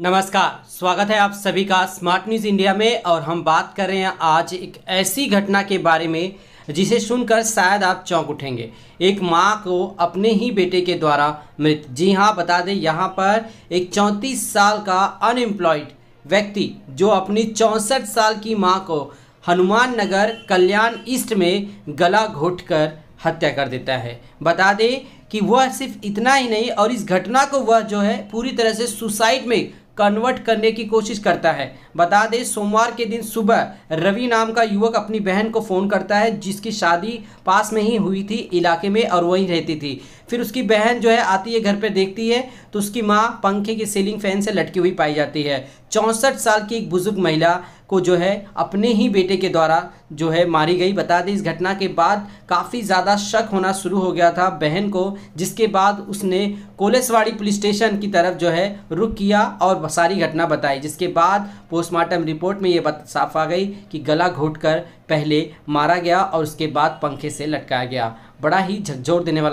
नमस्कार स्वागत है आप सभी का स्मार्ट न्यूज़ इंडिया में और हम बात कर रहे हैं आज एक ऐसी घटना के बारे में जिसे सुनकर शायद आप चौंक उठेंगे एक माँ को अपने ही बेटे के द्वारा मृत जी हाँ बता दें यहाँ पर एक चौंतीस साल का अनएम्प्लॉयड व्यक्ति जो अपनी चौंसठ साल की माँ को हनुमान नगर कल्याण ईस्ट में गला कर हत्या कर देता है बता दें कि वह सिर्फ इतना ही नहीं और इस घटना को वह जो है पूरी तरह से सुसाइड में कन्वर्ट करने की कोशिश करता है बता दें सोमवार के दिन सुबह रवि नाम का युवक अपनी बहन को फ़ोन करता है जिसकी शादी पास में ही हुई थी इलाके में और वहीं रहती थी फिर उसकी बहन जो है आती है घर पर देखती है तो उसकी माँ पंखे की सीलिंग फैन से लटकी हुई पाई जाती है चौंसठ साल की एक बुज़ुर्ग महिला को जो है अपने ही बेटे के द्वारा जो है मारी गई बता दें इस घटना के बाद काफ़ी ज़्यादा शक होना शुरू हो गया था बहन को जिसके बाद उसने कोलेसवाड़ी पुलिस स्टेशन की तरफ जो है रुक किया और सारी घटना बताई जिसके बाद पोस्टमार्टम रिपोर्ट में ये बात साफ आ गई कि गला घोट कर पहले मारा गया और उसके बाद पंखे से लटकाया गया बड़ा ही झकझोर देने वाला